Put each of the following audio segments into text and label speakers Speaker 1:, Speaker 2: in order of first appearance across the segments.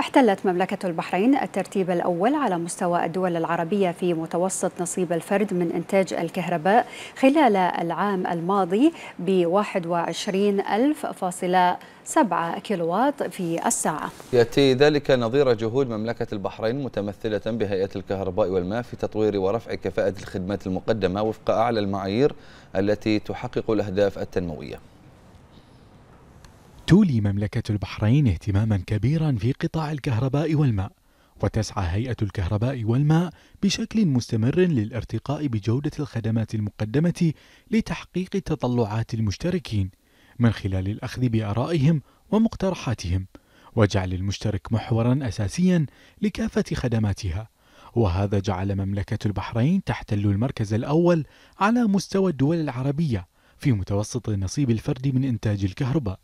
Speaker 1: احتلت مملكة البحرين الترتيب الأول على مستوى الدول العربية في متوسط نصيب الفرد من إنتاج الكهرباء خلال العام الماضي ب 21 ألف فاصلة 7 كيلووات في الساعة
Speaker 2: يأتي ذلك نظير جهود مملكة البحرين متمثلة بهيئة الكهرباء والماء في تطوير ورفع كفاءة الخدمات المقدمة وفق أعلى المعايير التي تحقق الأهداف التنموية
Speaker 3: تولي مملكة البحرين اهتماما كبيرا في قطاع الكهرباء والماء وتسعى هيئة الكهرباء والماء بشكل مستمر للارتقاء بجودة الخدمات المقدمة لتحقيق تطلعات المشتركين من خلال الأخذ بآرائهم ومقترحاتهم وجعل المشترك محورا أساسيا لكافة خدماتها وهذا جعل مملكة البحرين تحتل المركز الأول على مستوى الدول العربية في متوسط نصيب الفرد من إنتاج الكهرباء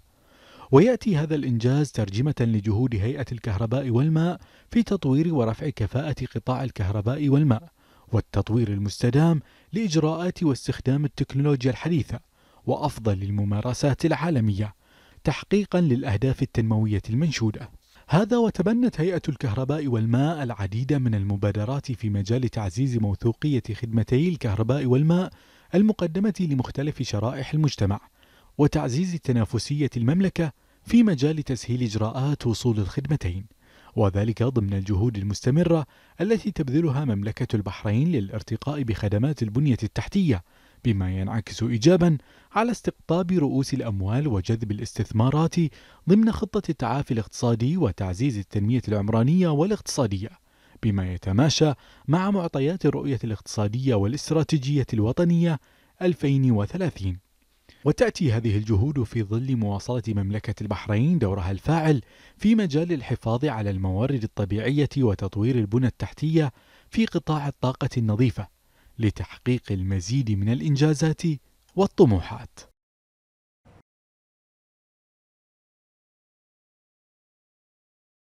Speaker 3: ويأتي هذا الإنجاز ترجمة لجهود هيئة الكهرباء والماء في تطوير ورفع كفاءة قطاع الكهرباء والماء والتطوير المستدام لإجراءات واستخدام التكنولوجيا الحديثة وأفضل الممارسات العالمية تحقيقا للأهداف التنموية المنشودة هذا وتبنت هيئة الكهرباء والماء العديد من المبادرات في مجال تعزيز موثوقية خدمتي الكهرباء والماء المقدمة لمختلف شرائح المجتمع وتعزيز تنافسية المملكة في مجال تسهيل إجراءات وصول الخدمتين وذلك ضمن الجهود المستمرة التي تبذلها مملكة البحرين للارتقاء بخدمات البنية التحتية بما ينعكس إيجابا على استقطاب رؤوس الأموال وجذب الاستثمارات ضمن خطة التعافي الاقتصادي وتعزيز التنمية العمرانية والاقتصادية بما يتماشى مع معطيات الرؤية الاقتصادية والاستراتيجية الوطنية 2030 وتأتي هذه الجهود في ظل مواصلة مملكة البحرين دورها الفاعل في مجال الحفاظ على الموارد الطبيعية وتطوير البنى التحتية في قطاع الطاقة النظيفة لتحقيق المزيد من الإنجازات والطموحات